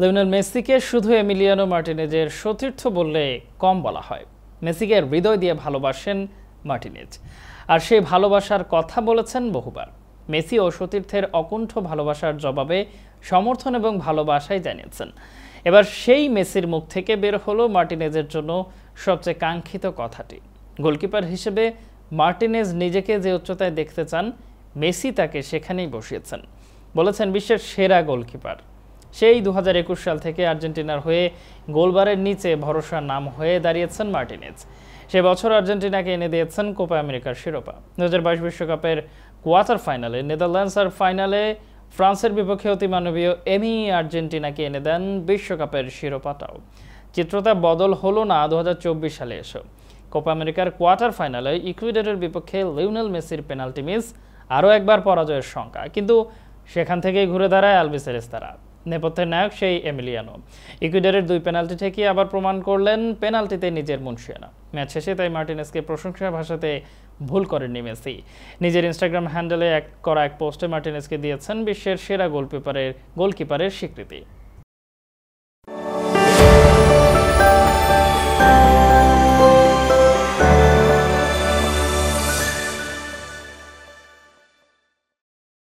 Lionel মেসিকে শুধু Emiliano মার্টিনেজের সতীর্থ বললে কম বলা হয় মেসিকে হৃদয় দিয়ে ভালোবাসেন মার্টিনেজ আর সেই ভালোবাসার কথা বলেছেন বহুবার মেসি ও সতীর্থের অকুণ্ঠ ভালোবাসার জবাবে সমর্থন এবং ভালোবাসাই জানিয়েছেন এবার সেই মেসির মুখ থেকে বের হলো মার্টিনেজের জন্য সবচেয়ে কাঙ্ক্ষিত কথাটি গোলকিপার হিসেবে মার্টিনেজ নিজেকে যে উচ্চতায় দেখতে চান মেসি তাকে সেখানেই বসিয়েছেন বলেছেন বিশ্বের সেরা গোলকিপার সেই দু সাল থেকে আর্জেন্টিনার হয়ে গোলবারের নিচে ভরসার নাম হয়ে দাঁড়িয়েছেন মার্টিনেজ সে বছর আর্জেন্টিনাকে এনে দিয়েছেন কোপা আমেরিকার শিরোপা দু বিশ্বকাপের কোয়ার্টার ফাইনালে নেদারল্যান্ডস আর ফাইনালে ফ্রান্সের বিপক্ষে অতিমানবীয় এমই আর্জেন্টিনাকে এনে দেন বিশ্বকাপের শিরোপাটাও চিত্রতা বদল হলো না দু সালে এসে কোপা আমেরিকার কোয়ার্টার ফাইনালে ইকুইডারের বিপক্ষে লিওনেল মেসির পেনাল্টি মিস আরও একবার পরাজয়ের শঙ্কা কিন্তু সেখান থেকেই ঘুরে দাঁড়ায় আলবিসেরেস তারা নেপথ্যের নায়ক সেই এমিলিয়ানো ইকুইডারের দুই পেনাল্টি ঠেকিয়ে আবার প্রমাণ করলেন পেনাল্টিতে নিজের মুন্সিয়ানা ম্যাচ শেষে তাই মার্টিনেসকে প্রশংসা ভাষাতে ভুল করেননি মেসি নিজের ইনস্টাগ্রাম হ্যান্ডেলে এক করা এক পোস্টে মার্টিনেসকে দিয়েছেন বিশ্বের সেরা গোলকিপারের গোলকিপারের স্বীকৃতি